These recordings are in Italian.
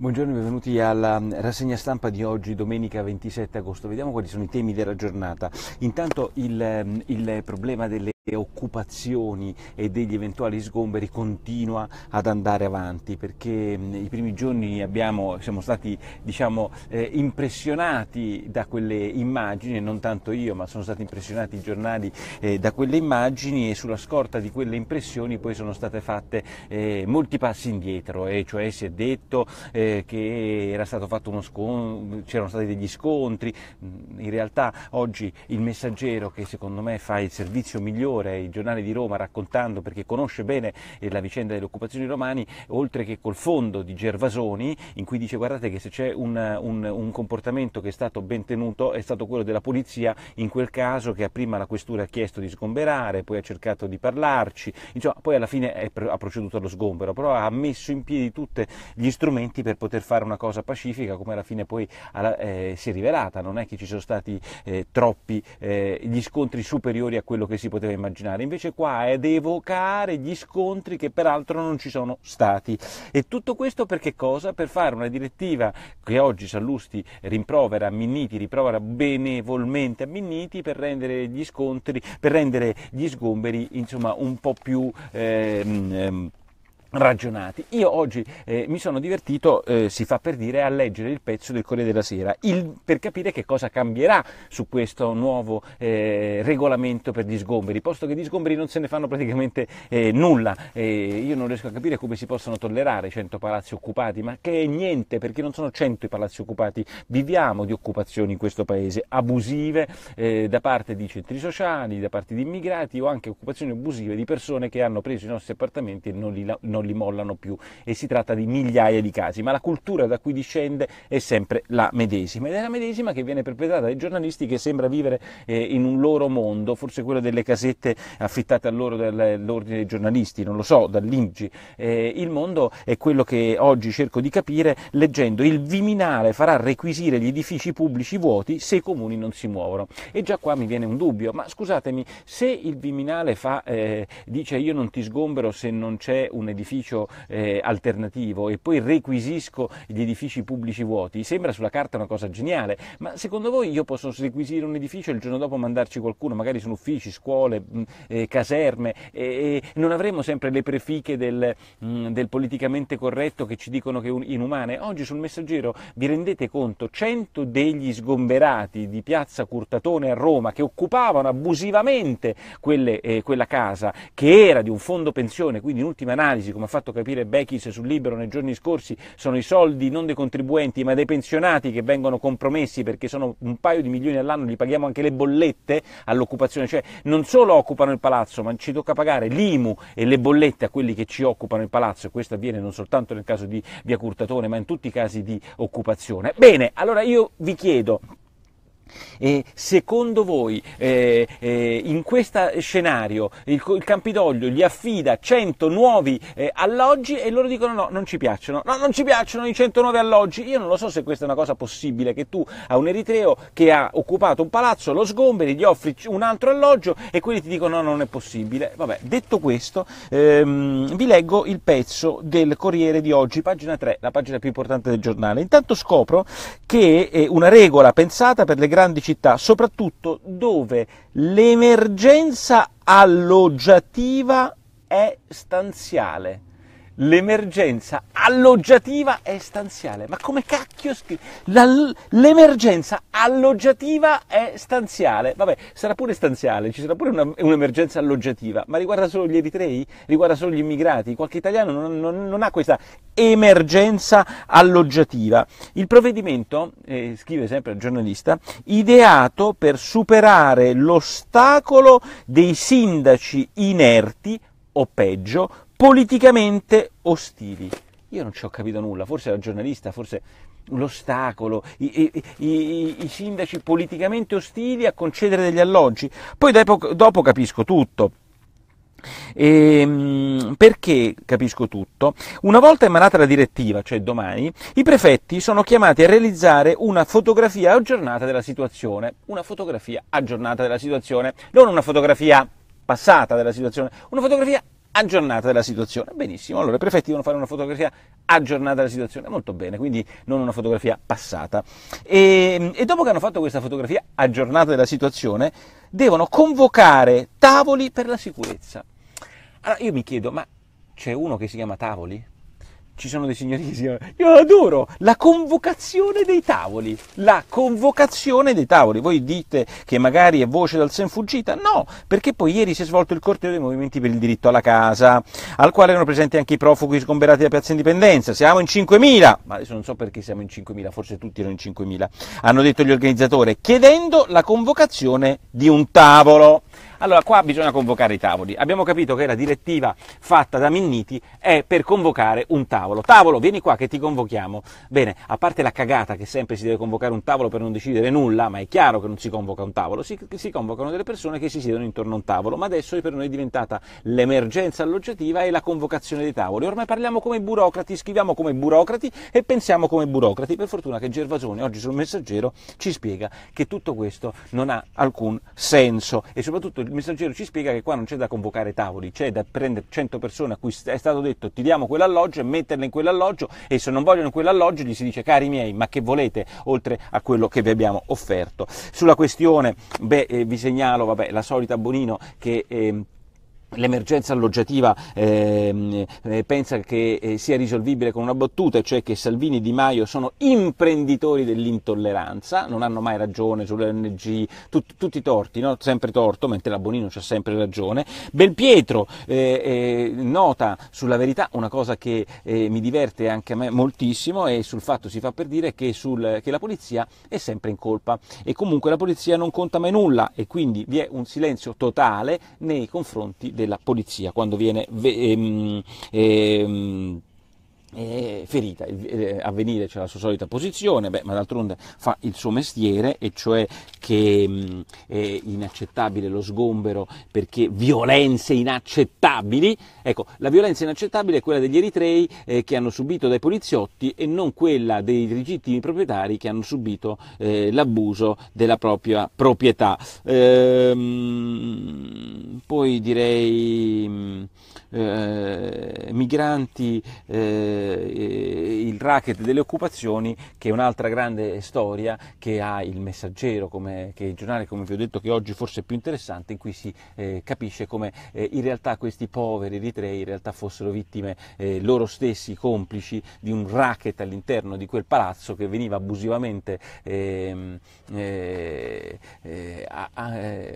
Buongiorno e benvenuti alla mm, rassegna stampa di oggi, domenica 27 agosto. Vediamo quali sono i temi della giornata. Intanto il, mm, il problema delle occupazioni e degli eventuali sgomberi continua ad andare avanti perché i primi giorni abbiamo, siamo stati diciamo, eh, impressionati da quelle immagini, non tanto io ma sono stati impressionati i giornali eh, da quelle immagini e sulla scorta di quelle impressioni poi sono state fatte eh, molti passi indietro e cioè si è detto eh, che era stato fatto uno scontro, c'erano stati degli scontri, in realtà oggi il messaggero che secondo me fa il servizio migliore Sole, il giornale di Roma raccontando perché conosce bene eh, la vicenda delle occupazioni romani, oltre che col fondo di Gervasoni in cui dice guardate che se c'è un, un, un comportamento che è stato ben tenuto è stato quello della polizia in quel caso che prima la questura ha chiesto di sgomberare, poi ha cercato di parlarci, insomma poi alla fine è, ha proceduto allo sgombero, però ha messo in piedi tutti gli strumenti per poter fare una cosa pacifica come alla fine poi alla, eh, si è rivelata, non è che ci sono stati eh, troppi eh, gli scontri superiori a quello che si poteva immaginare immaginare, invece qua è ad evocare gli scontri che peraltro non ci sono stati. E tutto questo per che cosa? Per fare una direttiva che oggi Sallusti rimprovera a Minniti, riprovera benevolmente a Minniti per rendere gli scontri, per rendere gli sgomberi insomma un po' più... Ehm, ehm, ragionati. Io oggi eh, mi sono divertito, eh, si fa per dire, a leggere il pezzo del Corriere della Sera il, per capire che cosa cambierà su questo nuovo eh, regolamento per gli sgomberi, posto che di sgomberi non se ne fanno praticamente eh, nulla. io non riesco a capire come si possano tollerare 100 palazzi occupati, ma che è niente perché non sono 100 i palazzi occupati. Viviamo di occupazioni in questo paese abusive eh, da parte di centri sociali, da parte di immigrati o anche occupazioni abusive di persone che hanno preso i nostri appartamenti e non li non non li mollano più e si tratta di migliaia di casi, ma la cultura da cui discende è sempre la medesima ed è la medesima che viene perpetrata dai giornalisti che sembra vivere eh, in un loro mondo, forse quello delle casette affittate a loro dall'ordine dei giornalisti, non lo so, dall'Ingi. Eh, il mondo è quello che oggi cerco di capire leggendo il Viminale farà requisire gli edifici pubblici vuoti se i comuni non si muovono. E già qua mi viene un dubbio, ma scusatemi, se il Viminale fa, eh, dice io non ti sgombero se non c'è un edificio edificio eh, alternativo e poi requisisco gli edifici pubblici vuoti, sembra sulla carta una cosa geniale, ma secondo voi io posso requisire un edificio e il giorno dopo mandarci qualcuno, magari sono uffici, scuole, mh, mm, eh, caserme, e, e, non avremo sempre le prefiche del, mh, mm, del, politicamente corretto che ci dicono che è inumane? Oggi sul messaggero vi rendete conto 100 degli sgomberati di piazza Curtatone a Roma che occupavano abusivamente quelle, eh, quella casa che era di un fondo pensione, quindi in ultima analisi come ha fatto capire Bechis sul Libero nei giorni scorsi, sono i soldi non dei contribuenti ma dei pensionati che vengono compromessi perché sono un paio di milioni all'anno, li paghiamo anche le bollette all'occupazione, cioè non solo occupano il palazzo ma ci tocca pagare l'IMU e le bollette a quelli che ci occupano il palazzo e questo avviene non soltanto nel caso di via Curtatone ma in tutti i casi di occupazione. Bene, allora io vi chiedo e secondo voi eh, eh, in questo scenario il, il, Campidoglio gli affida 100 nuovi eh, alloggi e loro dicono no, non ci piacciono, no, non ci piacciono i 109 alloggi. Io non lo so se questa è una cosa possibile, che tu a un eritreo che ha occupato un palazzo lo sgomberi, gli offri un altro alloggio e quelli ti dicono no, non è possibile. Vabbè, detto questo, ehm, vi leggo il pezzo del Corriere di oggi, pagina 3, la pagina più importante del giornale. Intanto scopro che eh, una regola pensata per le grandi grandi città, soprattutto dove l'emergenza alloggiativa è stanziale l'emergenza alloggiativa è stanziale. Ma come cacchio scrivi? l'emergenza alloggiativa è stanziale. Vabbè, sarà pure stanziale, ci sarà pure una, un'emergenza alloggiativa, ma riguarda solo gli eritrei? Riguarda solo gli immigrati? Qualche italiano non, non, non ha questa emergenza alloggiativa. Il provvedimento, eh, scrive sempre il giornalista, ideato per superare l'ostacolo dei sindaci inerti o peggio politicamente ostili. Io non ci ho capito nulla, forse era giornalista, forse l'ostacolo, i, i, i, i, sindaci politicamente ostili a concedere degli alloggi. Poi dopo, dopo capisco tutto. E, ehm, perché capisco tutto? Una volta emanata la direttiva, cioè domani, i prefetti sono chiamati a realizzare una fotografia aggiornata della situazione. Una fotografia aggiornata della situazione, non una fotografia passata della situazione, una fotografia aggiornata della situazione. Benissimo, allora i prefetti devono fare una fotografia aggiornata della situazione, molto bene, quindi non una fotografia passata. E, ehm, e dopo che hanno fatto questa fotografia aggiornata della situazione, devono convocare tavoli per la sicurezza. Allora io mi chiedo, ma c'è uno che si chiama Tavoli? ci sono dei signori che si chiamano, io adoro, la convocazione dei tavoli, la convocazione dei tavoli, voi dite che magari è voce dal sen fuggita, no, perché poi ieri si è svolto il corteo dei movimenti per il diritto alla casa, al quale erano presenti anche i profughi sgomberati da Piazza Indipendenza, siamo in 5.000, ma adesso non so perché siamo in 5.000, forse tutti erano in 5.000, hanno detto gli organizzatori, chiedendo la convocazione di un tavolo. Allora qua bisogna convocare i tavoli. Abbiamo capito che la direttiva fatta da Minniti è per convocare un tavolo. Tavolo, vieni qua che ti convochiamo. Bene, a parte la cagata che sempre si deve convocare un tavolo per non decidere nulla, ma è chiaro che non si convoca un tavolo, si, si convocano delle persone che si siedono intorno a un tavolo, ma adesso per noi è diventata l'emergenza alloggiativa e la convocazione dei tavoli. Ormai parliamo come burocrati, scriviamo come burocrati e pensiamo come burocrati. Per fortuna che Gervasoni oggi sul messaggero ci spiega che tutto questo non ha alcun senso e soprattutto il messaggero ci spiega che qua non c'è da convocare tavoli, c'è da prendere 100 persone a cui è stato detto ti diamo quell'alloggio e metterle in quell'alloggio e se non vogliono quell'alloggio gli si dice cari miei ma che volete oltre a quello che vi abbiamo offerto. Sulla questione, beh, eh, vi segnalo vabbè, la solita Bonino che... Eh, L'emergenza alloggiativa ehm, eh, pensa che eh, sia risolvibile con una battuta, cioè che Salvini e Di Maio sono imprenditori dell'intolleranza, non hanno mai ragione sull'ONG, tut, tutti torti, no? sempre torto, mentre la Bonino c'ha sempre ragione. Belpietro eh, eh nota sulla verità una cosa che eh, mi diverte anche a me moltissimo e sul fatto si fa per dire che, sul, che la polizia è sempre in colpa e comunque la polizia non conta mai nulla e quindi vi è un silenzio totale nei confronti della polizia quando viene ehm, ehm, eh, ferita, a avvenire c'è la sua solita posizione, beh, ma d'altronde fa il suo mestiere, e cioè che mh, mm, è inaccettabile lo sgombero perché violenze inaccettabili. Ecco, la violenza inaccettabile è quella degli eritrei eh, che hanno subito dai poliziotti e non quella dei legittimi proprietari che hanno subito eh, l'abuso della propria proprietà. Ehm, poi direi. Mh, mm, eh, migranti, eh, il racket delle occupazioni, che è un'altra grande storia che ha il messaggero, come, che è il giornale, come vi ho detto, che oggi forse è più interessante, in cui si eh, capisce come eh, in realtà questi poveri eritrei in realtà fossero vittime eh, loro stessi, complici di un racket all'interno di quel palazzo che veniva abusivamente ehm, eh,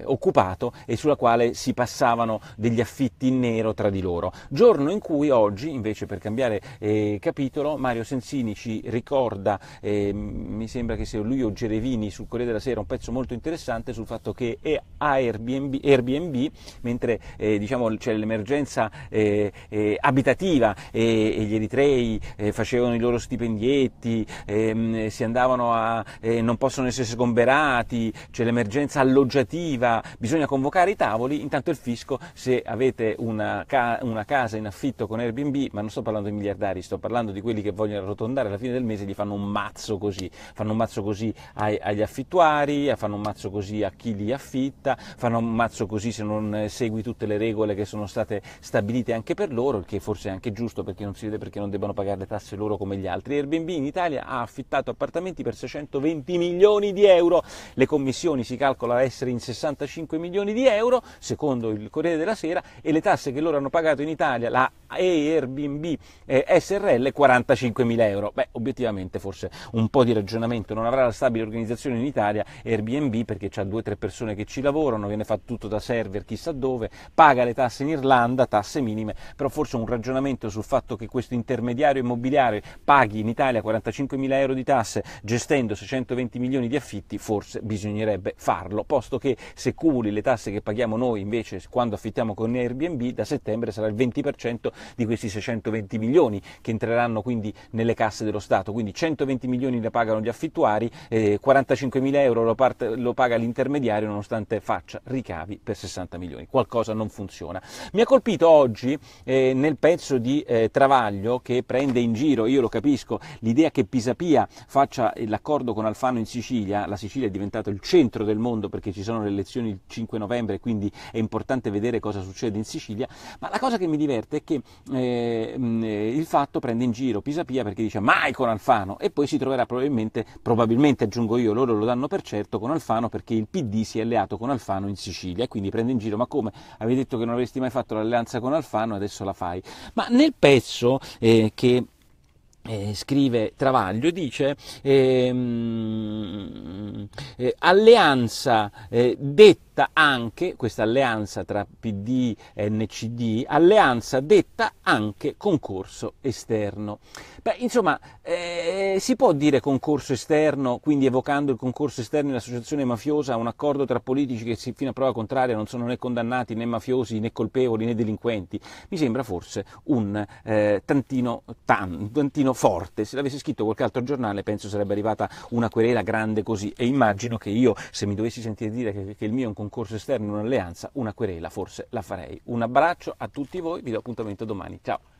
occupato e sulla quale si passavano degli affitti in nero tra di loro. Giorno in cui oggi, invece per cambiare eh, capitolo, Mario Sensini ci ricorda, eh, mi sembra che sia lui o Gerevini sul Corriere della Sera, un pezzo molto interessante sul fatto che Airbnb, Airbnb mentre eh, diciamo, c'è l'emergenza eh, eh, abitativa e, gli eritrei eh, facevano i loro stipendietti, ehm, si andavano a, non possono essere sgomberati, c'è l'emergenza alloggiativa, bisogna convocare i tavoli, intanto il fisco se avete una casa una casa in affitto con Airbnb, ma non sto parlando di miliardari, sto parlando di quelli che vogliono arrotondare alla fine del mese, gli fanno un mazzo così, fanno un mazzo così ai, agli affittuari, fanno un mazzo così a chi li affitta, fanno un mazzo così se non segui tutte le regole che sono state stabilite anche per loro, il che forse è anche giusto perché non si vede perché non debbano pagare le tasse loro come gli altri. Airbnb in Italia ha affittato appartamenti per 620 milioni di euro, le commissioni si calcolano essere in 65 milioni di euro, secondo il Corriere della Sera, e le tasse che loro hanno pagato pagato in Italia la Airbnb eh, SRL 45.000 euro. Beh, obiettivamente forse un po' di ragionamento, non avrà la stabile organizzazione in Italia Airbnb perché c'ha due o tre persone che ci lavorano, viene fatto tutto da server chissà dove, paga le tasse in Irlanda, tasse minime, però forse un ragionamento sul fatto che questo intermediario immobiliare paghi in Italia 45.000 euro di tasse gestendo 620 milioni di affitti, forse bisognerebbe farlo, posto che se cumuli le tasse che paghiamo noi invece quando affittiamo con Airbnb da settembre sarà il 20% di questi 620 milioni che entreranno quindi nelle casse dello Stato, quindi 120 milioni le pagano gli affittuari, eh, 45 mila euro lo, parte, lo paga l'intermediario nonostante faccia ricavi per 60 milioni, qualcosa non funziona. Mi ha colpito oggi eh, nel pezzo di eh, Travaglio che prende in giro, io lo capisco, l'idea che Pisapia faccia l'accordo con Alfano in Sicilia, la Sicilia è diventata il centro del mondo perché ci sono le elezioni il 5 novembre, quindi è importante vedere cosa succede in Sicilia, ma la cosa che mi diverte è che eh, mm, eh il fatto prende in giro Pisapia perché dice mai con Alfano e poi si troverà probabilmente, probabilmente aggiungo io, loro lo danno per certo con Alfano perché il PD si è alleato con Alfano in Sicilia e quindi prende in giro ma come avevi detto che non avresti mai fatto l'alleanza con Alfano adesso la fai. Ma nel pezzo eh, che eh, scrive Travaglio, dice ehm, eh, alleanza eh, detta detta anche, questa alleanza tra PD e NCD, alleanza detta anche concorso esterno. Beh, insomma, eh, si può dire concorso esterno, quindi evocando il concorso esterno dell'associazione mafiosa, un accordo tra politici che fino a prova contraria non sono né condannati né mafiosi né colpevoli né delinquenti? Mi sembra forse un eh, tantino, tan, tantino forte. Se l'avesse scritto qualche altro giornale penso sarebbe arrivata una querela grande così e immagino che io, se mi dovessi sentire dire che, che il mio è un concorso concorso esterno, un'alleanza, una querela, forse la farei. Un abbraccio a tutti voi, vi do appuntamento domani. Ciao!